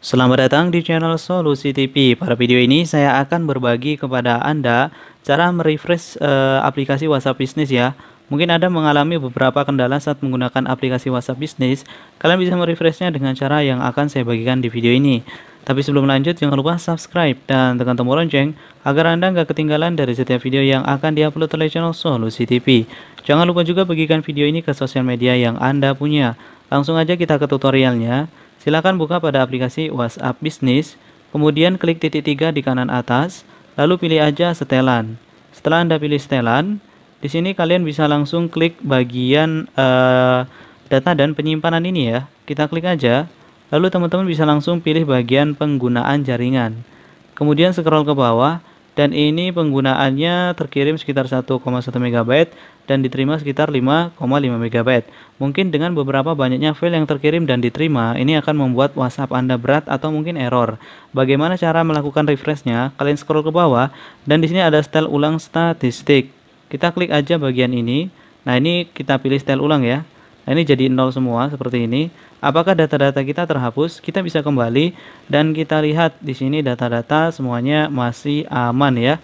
Selamat datang di channel Solusi TV. Pada video ini saya akan berbagi kepada Anda cara merefresh e, aplikasi WhatsApp Business ya. Mungkin Anda mengalami beberapa kendala saat menggunakan aplikasi WhatsApp Business. Kalian bisa merefreshnya dengan cara yang akan saya bagikan di video ini. Tapi sebelum lanjut jangan lupa subscribe dan tekan tombol lonceng agar Anda nggak ketinggalan dari setiap video yang akan diupload oleh channel Solusi TV. Jangan lupa juga bagikan video ini ke sosial media yang Anda punya. Langsung aja kita ke tutorialnya. Silakan buka pada aplikasi WhatsApp Bisnis, kemudian klik titik tiga di kanan atas, lalu pilih aja setelan. Setelah Anda pilih setelan, di sini kalian bisa langsung klik bagian uh, data dan penyimpanan ini ya. Kita klik aja, lalu teman-teman bisa langsung pilih bagian penggunaan jaringan. Kemudian scroll ke bawah, dan ini penggunaannya terkirim sekitar 1,1 MB dan diterima sekitar 5,5 MB. Mungkin dengan beberapa banyaknya file yang terkirim dan diterima, ini akan membuat WhatsApp Anda berat atau mungkin error. Bagaimana cara melakukan refreshnya? Kalian scroll ke bawah dan di sini ada style ulang statistik. Kita klik aja bagian ini. Nah, ini kita pilih style ulang ya. Nah, ini jadi nol semua seperti ini. Apakah data-data kita terhapus? Kita bisa kembali dan kita lihat di sini data-data semuanya masih aman ya.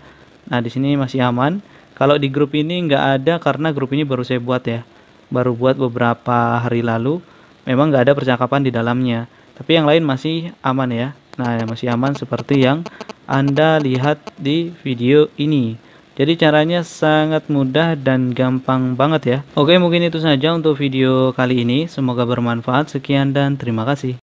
Nah, di sini masih aman. Kalau di grup ini nggak ada karena grup ini baru saya buat ya. Baru buat beberapa hari lalu. Memang nggak ada percakapan di dalamnya. Tapi yang lain masih aman ya. Nah, masih aman seperti yang Anda lihat di video ini. Jadi caranya sangat mudah dan gampang banget ya. Oke mungkin itu saja untuk video kali ini. Semoga bermanfaat. Sekian dan terima kasih.